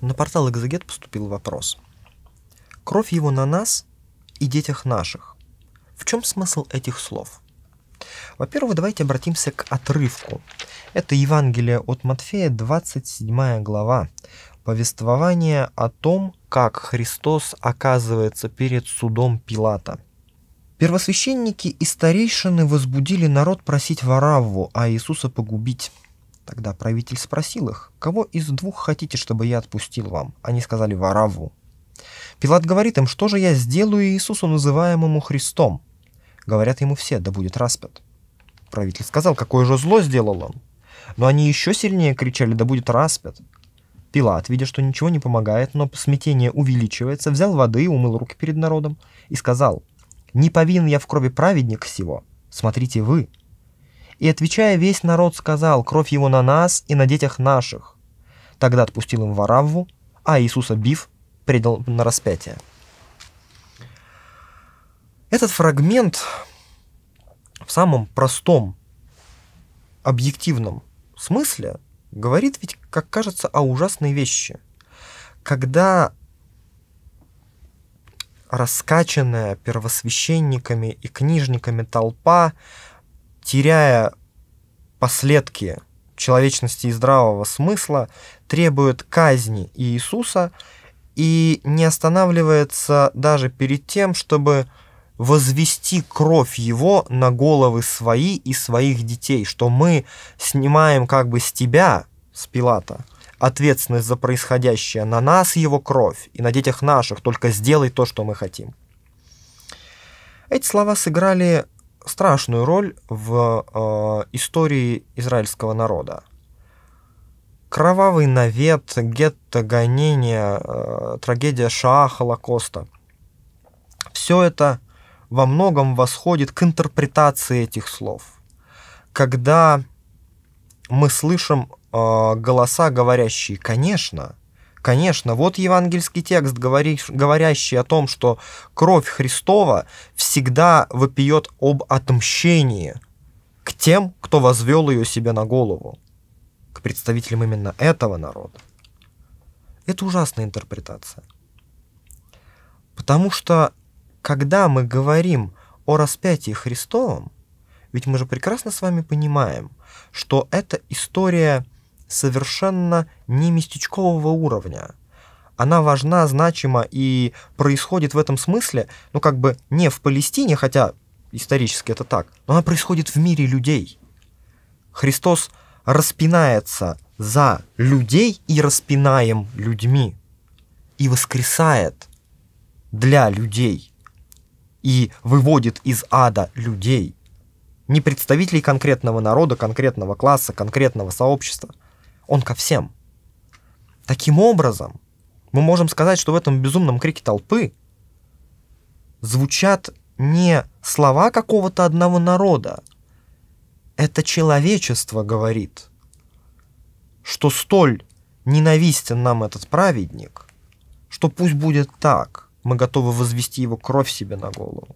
На портал Экзагет поступил вопрос. «Кровь его на нас и детях наших. В чем смысл этих слов?» Во-первых, давайте обратимся к отрывку. Это Евангелие от Матфея, 27 глава. Повествование о том, как Христос оказывается перед судом Пилата. Первосвященники и старейшины возбудили народ просить Варавву, а Иисуса погубить. Тогда правитель спросил их, кого из двух хотите, чтобы я отпустил вам? Они сказали Вараву. Пилат говорит им, что же я сделаю Иисусу, называемому Христом? Говорят ему все, да будет распят. Правитель сказал, какое же зло сделал он. Но они еще сильнее кричали, да будет распят. Пилат, видя, что ничего не помогает, но смятение увеличивается, взял воды, умыл руки перед народом и сказал, «Не повинен я в крови праведник всего, смотрите вы, и, отвечая, весь народ сказал, кровь его на нас и на детях наших. Тогда отпустил им Варавву, а Иисуса бив, предал на распятие. Этот фрагмент в самом простом, объективном смысле говорит ведь, как кажется, о ужасной вещи. Когда раскачанная первосвященниками и книжниками толпа теряя последки человечности и здравого смысла, требует казни Иисуса и не останавливается даже перед тем, чтобы возвести кровь его на головы свои и своих детей, что мы снимаем как бы с тебя, с Пилата, ответственность за происходящее, на нас его кровь и на детях наших, только сделай то, что мы хотим. Эти слова сыграли страшную роль в э, истории израильского народа. Кровавый навет, гетто, гонения, э, трагедия Шаа, Холокоста. Все это во многом восходит к интерпретации этих слов. Когда мы слышим э, голоса, говорящие «конечно», Конечно, вот евангельский текст, говорящий о том, что кровь Христова всегда вопиет об отмщении к тем, кто возвел ее себе на голову, к представителям именно этого народа. Это ужасная интерпретация. Потому что, когда мы говорим о распятии Христовом, ведь мы же прекрасно с вами понимаем, что это история – совершенно не местечкового уровня. Она важна, значима и происходит в этом смысле, ну как бы не в Палестине, хотя исторически это так, но она происходит в мире людей. Христос распинается за людей и распинаем людьми, и воскресает для людей, и выводит из ада людей, не представителей конкретного народа, конкретного класса, конкретного сообщества он ко всем. Таким образом, мы можем сказать, что в этом безумном крике толпы звучат не слова какого-то одного народа. Это человечество говорит, что столь ненавистен нам этот праведник, что пусть будет так, мы готовы возвести его кровь себе на голову.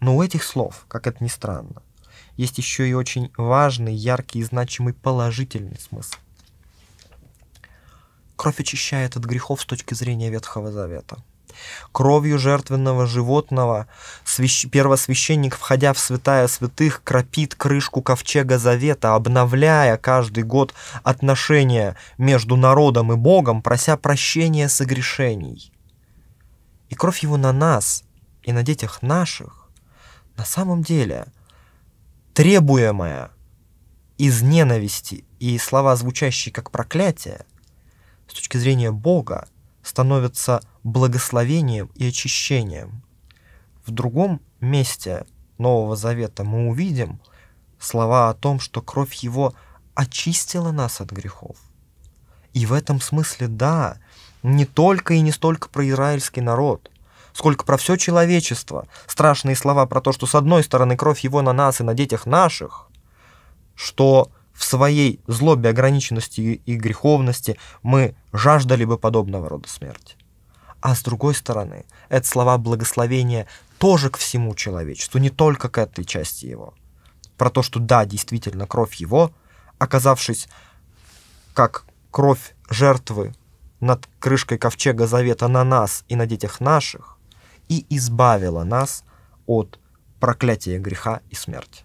Но у этих слов, как это ни странно, есть еще и очень важный, яркий и значимый положительный смысл. Кровь очищает от грехов с точки зрения Ветхого Завета. Кровью жертвенного животного свящ... первосвященник, входя в святая святых, кропит крышку ковчега завета, обновляя каждый год отношения между народом и Богом, прося прощения согрешений. И кровь его на нас и на детях наших на самом деле – требуемое из ненависти и слова, звучащие как проклятие, с точки зрения Бога, становятся благословением и очищением. В другом месте Нового Завета мы увидим слова о том, что кровь Его очистила нас от грехов. И в этом смысле, да, не только и не столько про израильский народ, сколько про все человечество. Страшные слова про то, что с одной стороны кровь его на нас и на детях наших, что в своей злобе, ограниченности и греховности мы жаждали бы подобного рода смерти. А с другой стороны, это слова благословения тоже к всему человечеству, не только к этой части его. Про то, что да, действительно, кровь его, оказавшись как кровь жертвы над крышкой ковчега завета на нас и на детях наших, и избавила нас от проклятия греха и смерти.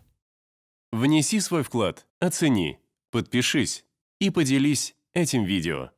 Внеси свой вклад, оцени, подпишись и поделись этим видео.